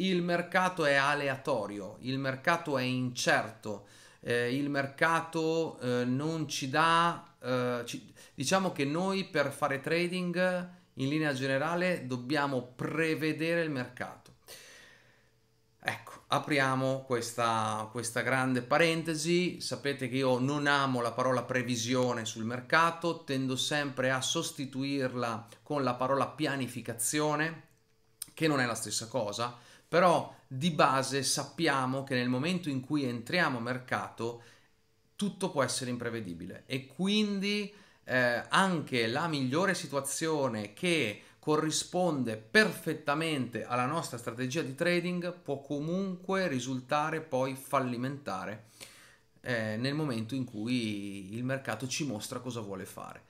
il mercato è aleatorio, il mercato è incerto, eh, il mercato eh, non ci dà, eh, ci, diciamo che noi per fare trading in linea generale dobbiamo prevedere il mercato. Ecco, apriamo questa, questa grande parentesi. Sapete che io non amo la parola previsione sul mercato, tendo sempre a sostituirla con la parola pianificazione, che non è la stessa cosa però di base sappiamo che nel momento in cui entriamo a mercato tutto può essere imprevedibile e quindi eh, anche la migliore situazione che corrisponde perfettamente alla nostra strategia di trading può comunque risultare poi fallimentare eh, nel momento in cui il mercato ci mostra cosa vuole fare.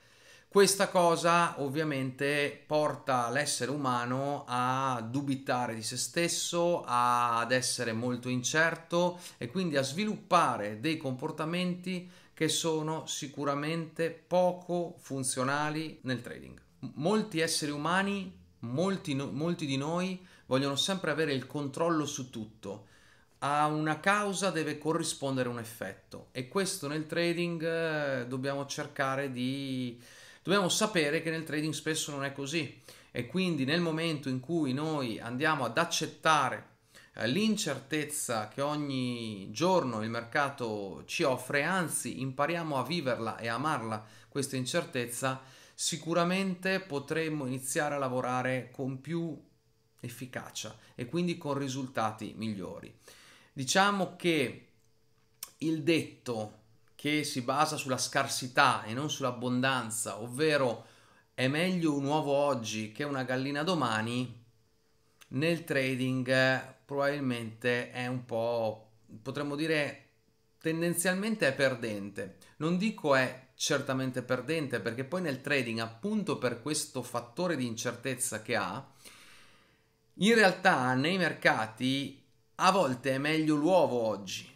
Questa cosa ovviamente porta l'essere umano a dubitare di se stesso, a, ad essere molto incerto e quindi a sviluppare dei comportamenti che sono sicuramente poco funzionali nel trading. Molti esseri umani, molti, molti di noi vogliono sempre avere il controllo su tutto. A una causa deve corrispondere un effetto e questo nel trading eh, dobbiamo cercare di Dobbiamo sapere che nel trading spesso non è così e quindi nel momento in cui noi andiamo ad accettare eh, l'incertezza che ogni giorno il mercato ci offre, anzi impariamo a viverla e amarla questa incertezza, sicuramente potremmo iniziare a lavorare con più efficacia e quindi con risultati migliori. Diciamo che il detto che si basa sulla scarsità e non sull'abbondanza, ovvero è meglio un uovo oggi che una gallina domani, nel trading eh, probabilmente è un po', potremmo dire, tendenzialmente è perdente. Non dico è certamente perdente perché poi nel trading, appunto per questo fattore di incertezza che ha, in realtà nei mercati a volte è meglio l'uovo oggi,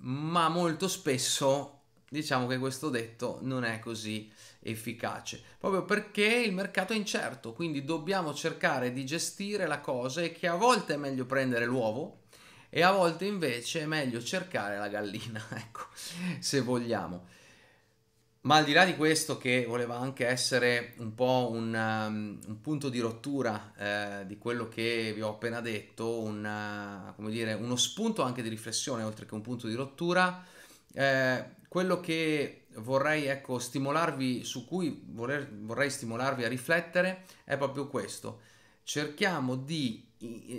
ma molto spesso diciamo che questo detto non è così efficace, proprio perché il mercato è incerto, quindi dobbiamo cercare di gestire la cosa e che a volte è meglio prendere l'uovo e a volte invece è meglio cercare la gallina, ecco, se vogliamo. Ma al di là di questo che voleva anche essere un po' un, um, un punto di rottura eh, di quello che vi ho appena detto, un, uh, dire, uno spunto anche di riflessione oltre che un punto di rottura, eh, quello che vorrei ecco, stimolarvi, su cui voler, vorrei stimolarvi a riflettere, è proprio questo. Cerchiamo di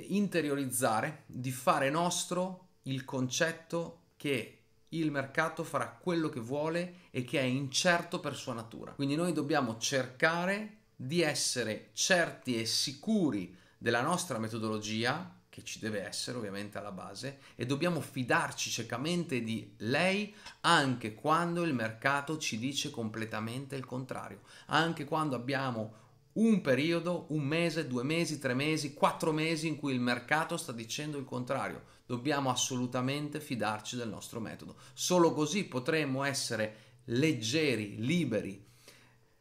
interiorizzare, di fare nostro il concetto che il mercato farà quello che vuole e che è incerto per sua natura. Quindi noi dobbiamo cercare di essere certi e sicuri della nostra metodologia che ci deve essere ovviamente alla base e dobbiamo fidarci ciecamente di lei anche quando il mercato ci dice completamente il contrario, anche quando abbiamo un periodo, un mese, due mesi, tre mesi, quattro mesi in cui il mercato sta dicendo il contrario. Dobbiamo assolutamente fidarci del nostro metodo. Solo così potremo essere leggeri, liberi.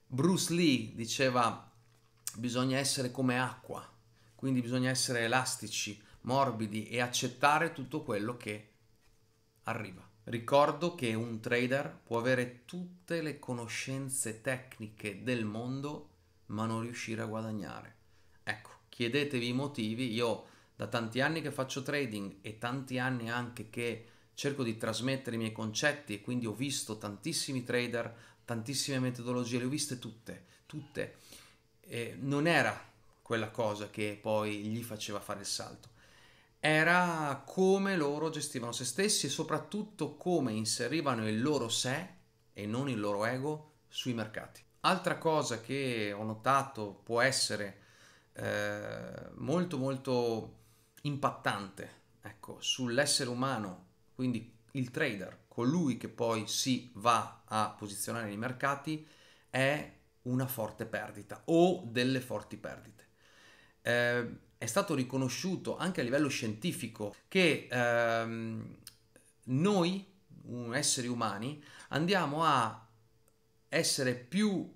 Bruce Lee diceva bisogna essere come acqua, quindi bisogna essere elastici, morbidi e accettare tutto quello che arriva. Ricordo che un trader può avere tutte le conoscenze tecniche del mondo ma non riuscire a guadagnare. Ecco, chiedetevi i motivi, io da tanti anni che faccio trading e tanti anni anche che cerco di trasmettere i miei concetti e quindi ho visto tantissimi trader, tantissime metodologie, le ho viste tutte, tutte. E non era quella cosa che poi gli faceva fare il salto era come loro gestivano se stessi e soprattutto come inserivano il loro sé e non il loro ego sui mercati. Altra cosa che ho notato può essere eh, molto molto impattante ecco, sull'essere umano, quindi il trader, colui che poi si va a posizionare nei mercati, è una forte perdita o delle forti perdite. Eh, è stato riconosciuto anche a livello scientifico che ehm, noi, esseri umani, andiamo a essere più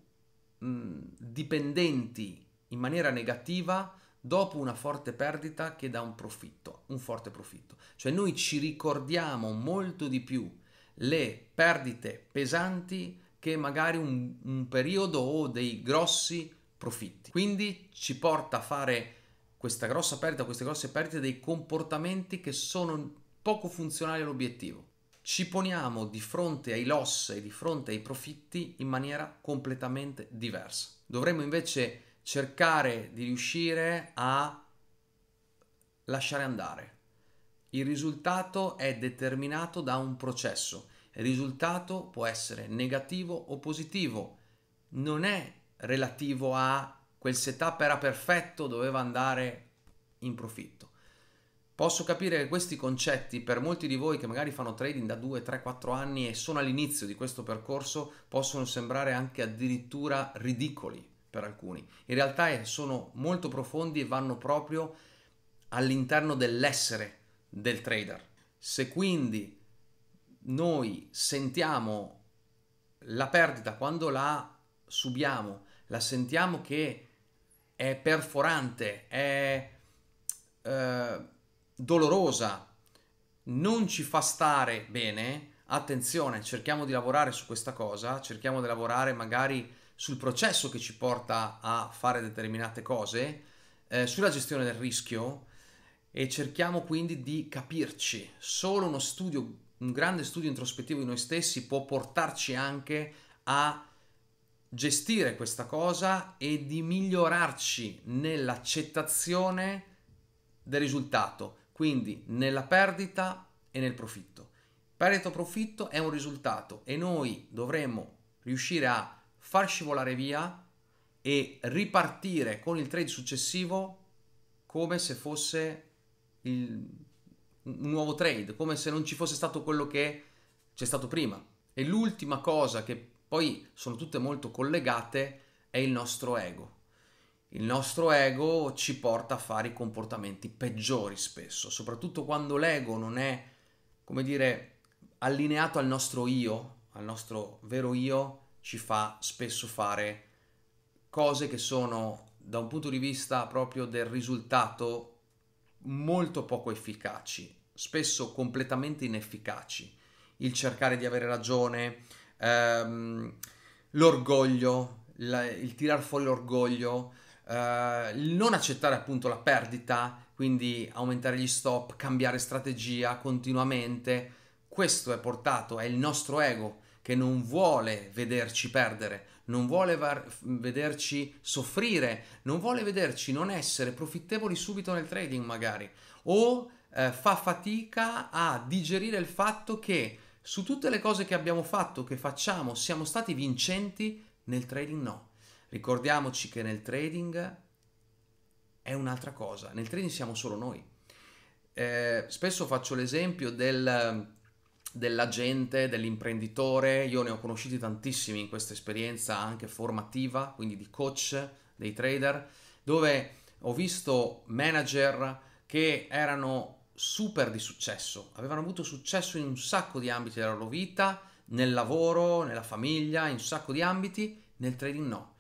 mh, dipendenti in maniera negativa dopo una forte perdita che da un profitto, un forte profitto. Cioè noi ci ricordiamo molto di più le perdite pesanti che magari un, un periodo o dei grossi profitti. Quindi ci porta a fare questa grossa perdita, queste grosse perdite dei comportamenti che sono poco funzionali all'obiettivo. Ci poniamo di fronte ai loss e di fronte ai profitti in maniera completamente diversa. Dovremmo invece cercare di riuscire a lasciare andare. Il risultato è determinato da un processo. Il risultato può essere negativo o positivo, non è relativo a quel setup era perfetto, doveva andare in profitto. Posso capire che questi concetti per molti di voi che magari fanno trading da 2, 3, 4 anni e sono all'inizio di questo percorso possono sembrare anche addirittura ridicoli per alcuni. In realtà eh, sono molto profondi e vanno proprio all'interno dell'essere del trader. Se quindi noi sentiamo la perdita quando la subiamo, la sentiamo che è perforante, è eh, dolorosa, non ci fa stare bene, attenzione, cerchiamo di lavorare su questa cosa, cerchiamo di lavorare magari sul processo che ci porta a fare determinate cose, eh, sulla gestione del rischio e cerchiamo quindi di capirci. Solo uno studio, un grande studio introspettivo di noi stessi può portarci anche a gestire questa cosa e di migliorarci nell'accettazione del risultato, quindi nella perdita e nel profitto. Perdita o profitto è un risultato e noi dovremmo riuscire a far scivolare via e ripartire con il trade successivo come se fosse il, un nuovo trade, come se non ci fosse stato quello che c'è stato prima. E l'ultima cosa che poi sono tutte molto collegate, è il nostro ego. Il nostro ego ci porta a fare i comportamenti peggiori spesso, soprattutto quando l'ego non è, come dire, allineato al nostro io, al nostro vero io, ci fa spesso fare cose che sono, da un punto di vista proprio del risultato, molto poco efficaci, spesso completamente inefficaci. Il cercare di avere ragione, ehm, l'orgoglio, la, il tirar fuori l'orgoglio, eh, il non accettare appunto la perdita, quindi aumentare gli stop, cambiare strategia continuamente, questo è portato, è il nostro ego che non vuole vederci perdere, non vuole var- vederci soffrire, non vuole vederci non essere profittevoli subito nel trading magari o eh, fa fatica a digerire il fatto che su tutte le cose che abbiamo fatto, che facciamo, siamo stati vincenti, nel trading no. Ricordiamoci che nel trading è un'altra cosa, nel trading siamo solo noi. Eh, spesso faccio l'esempio del, dell'agente, dell'imprenditore, io ne ho conosciuti tantissimi in questa esperienza anche formativa, quindi di coach, dei trader, dove ho visto manager che erano super di successo, avevano avuto successo in un sacco di ambiti della loro vita, nel lavoro, nella famiglia, in un sacco di ambiti, nel trading no.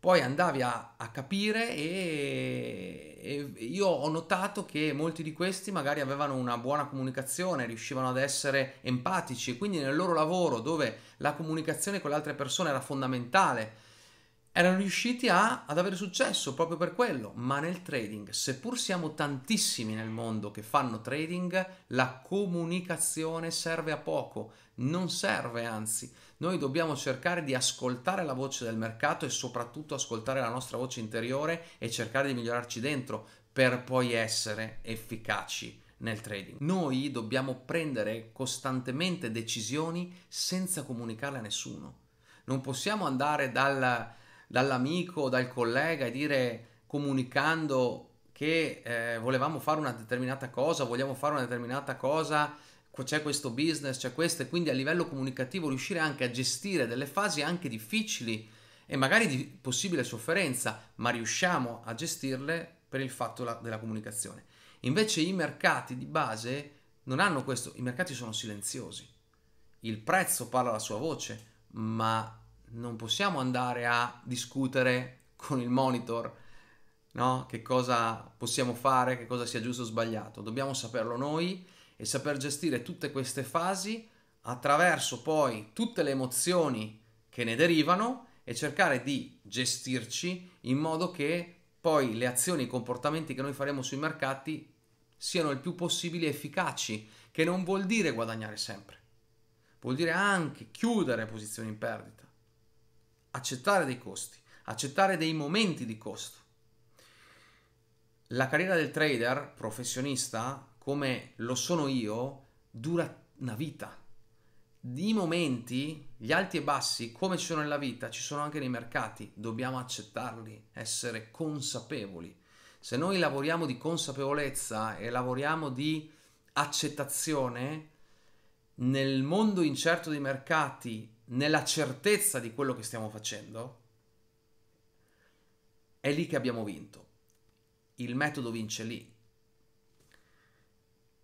Poi andavi a, a capire e, e, io ho notato che molti di questi magari avevano una buona comunicazione, riuscivano ad essere empatici e quindi nel loro lavoro dove la comunicazione con le altre persone era fondamentale, erano riusciti a, ad avere successo proprio per quello, ma nel trading, seppur siamo tantissimi nel mondo che fanno trading, la comunicazione serve a poco, non serve anzi, noi dobbiamo cercare di ascoltare la voce del mercato e soprattutto ascoltare la nostra voce interiore e cercare di migliorarci dentro per poi essere efficaci nel trading. Noi dobbiamo prendere costantemente decisioni senza comunicarle a nessuno. Non possiamo andare dal dall'amico, dal collega e dire comunicando che eh, volevamo fare una determinata cosa, vogliamo fare una determinata cosa, c'è questo business, c'è questo e quindi a livello comunicativo riuscire anche a gestire delle fasi anche difficili e magari di possibile sofferenza, ma riusciamo a gestirle per il fatto la, della comunicazione. Invece i mercati di base non hanno questo, i mercati sono silenziosi. Il prezzo parla la sua voce, ma non possiamo andare a discutere con il monitor, no? Che cosa possiamo fare, che cosa sia giusto o sbagliato. Dobbiamo saperlo noi e saper gestire tutte queste fasi attraverso poi tutte le emozioni che ne derivano e cercare di gestirci in modo che poi le azioni i comportamenti che noi faremo sui mercati siano il più possibile efficaci, che non vuol dire guadagnare sempre, vuol dire anche chiudere posizioni in perdita accettare dei costi, accettare dei momenti di costo. La carriera del trader professionista, come lo sono io, dura una vita. I momenti, gli alti e bassi, come ci sono nella vita, ci sono anche nei mercati. Dobbiamo accettarli, essere consapevoli. Se noi lavoriamo di consapevolezza e lavoriamo di accettazione, nel mondo incerto dei mercati nella certezza di quello che stiamo facendo, è lì che abbiamo vinto. Il metodo vince lì.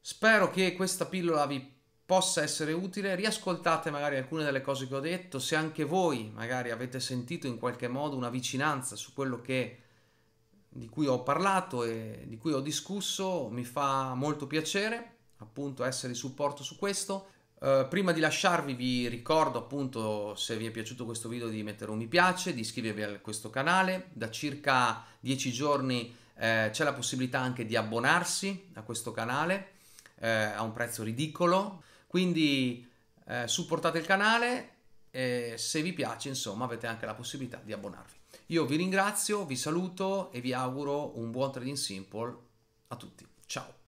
Spero che questa pillola vi possa essere utile. Riascoltate magari alcune delle cose che ho detto, se anche voi magari avete sentito in qualche modo una vicinanza su quello che di cui ho parlato e di cui ho discusso, mi fa molto piacere appunto essere di supporto su questo. Eh, prima di lasciarvi vi ricordo appunto se vi è piaciuto questo video di mettere un mi piace, di iscrivervi a questo canale, da circa 10 giorni eh, c'è la possibilità anche di abbonarsi a questo canale eh, a un prezzo ridicolo, quindi eh, supportate il canale e se vi piace insomma avete anche la possibilità di abbonarvi. Io vi ringrazio, vi saluto e vi auguro un buon Trading Simple a tutti. Ciao!